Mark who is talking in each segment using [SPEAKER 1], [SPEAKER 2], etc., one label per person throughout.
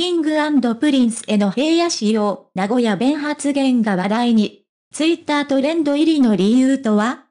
[SPEAKER 1] キングプリンスへの平野仕様、名古屋弁発言が話題に。ツイッタートレンド入りの理由とは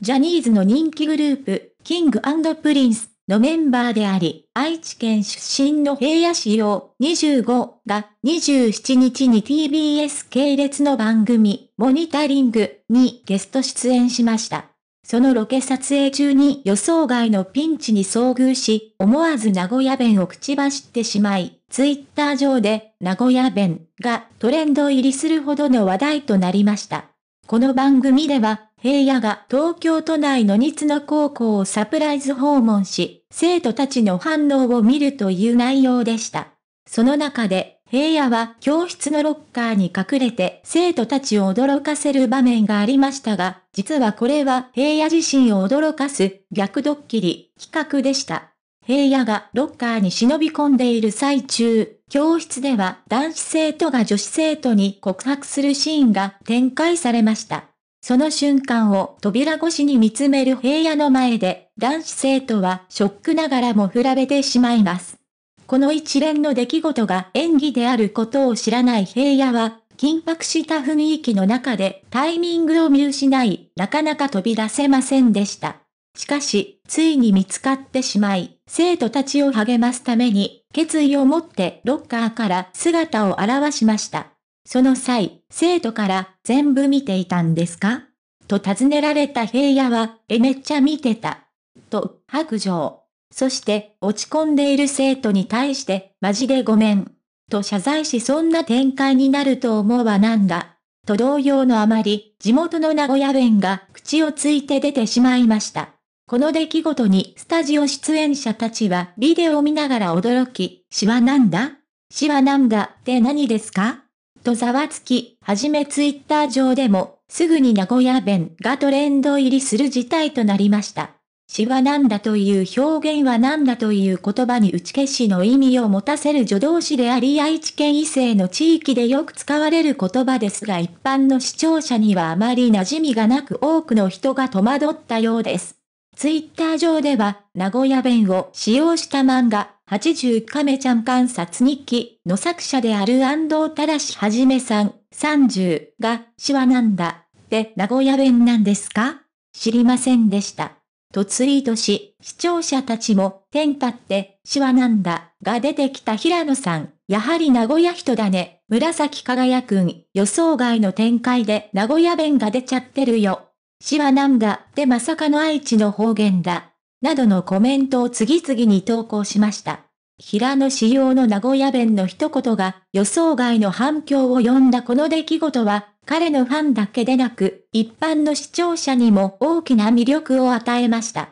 [SPEAKER 1] ジャニーズの人気グループ、キングプリンスのメンバーであり、愛知県出身の平野仕様25が27日に TBS 系列の番組、モニタリングにゲスト出演しました。そのロケ撮影中に予想外のピンチに遭遇し、思わず名古屋弁を口走ってしまい、ツイッター上で名古屋弁がトレンド入りするほどの話題となりました。この番組では、平野が東京都内の日野高校をサプライズ訪問し、生徒たちの反応を見るという内容でした。その中で、平野は教室のロッカーに隠れて生徒たちを驚かせる場面がありましたが、実はこれは平野自身を驚かす逆ドッキリ企画でした。平野がロッカーに忍び込んでいる最中、教室では男子生徒が女子生徒に告白するシーンが展開されました。その瞬間を扉越しに見つめる平野の前で、男子生徒はショックながらも振られてしまいます。この一連の出来事が演技であることを知らない平野は、緊迫した雰囲気の中でタイミングを見失い、なかなか飛び出せませんでした。しかし、ついに見つかってしまい、生徒たちを励ますために、決意を持ってロッカーから姿を現しました。その際、生徒から全部見ていたんですかと尋ねられた平野は、えめっちゃ見てた。と、白状。そして落ち込んでいる生徒に対してマジでごめん。と謝罪しそんな展開になると思うわなんだ。と同様のあまり、地元の名古屋弁が口をついて出てしまいました。この出来事にスタジオ出演者たちはビデオを見ながら驚き、詩はなんだ詩はなんだって何ですかとざわつき、はじめツイッター上でも、すぐに名古屋弁がトレンド入りする事態となりました。詩は何だという表現は何だという言葉に打ち消しの意味を持たせる助動詞であり愛知県異性の地域でよく使われる言葉ですが一般の視聴者にはあまり馴染みがなく多くの人が戸惑ったようです。ツイッター上では、名古屋弁を使用した漫画、80カメちゃん観察日記の作者である安藤忠はじめさん、30が、詩はなんだ、で名古屋弁なんですか知りませんでした。とツイートし、視聴者たちも、天下って、しはなんだ、が出てきた平野さん、やはり名古屋人だね、紫輝くん、予想外の展開で名古屋弁が出ちゃってるよ。死はなんだってまさかの愛知の方言だ。などのコメントを次々に投稿しました。平野紫耀の名古屋弁の一言が予想外の反響を呼んだこの出来事は、彼のファンだけでなく、一般の視聴者にも大きな魅力を与えました。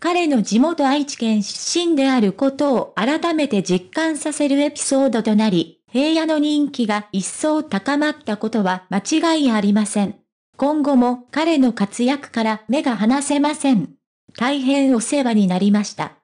[SPEAKER 1] 彼の地元愛知県出身であることを改めて実感させるエピソードとなり、平野の人気が一層高まったことは間違いありません。今後も彼の活躍から目が離せません。大変お世話になりました。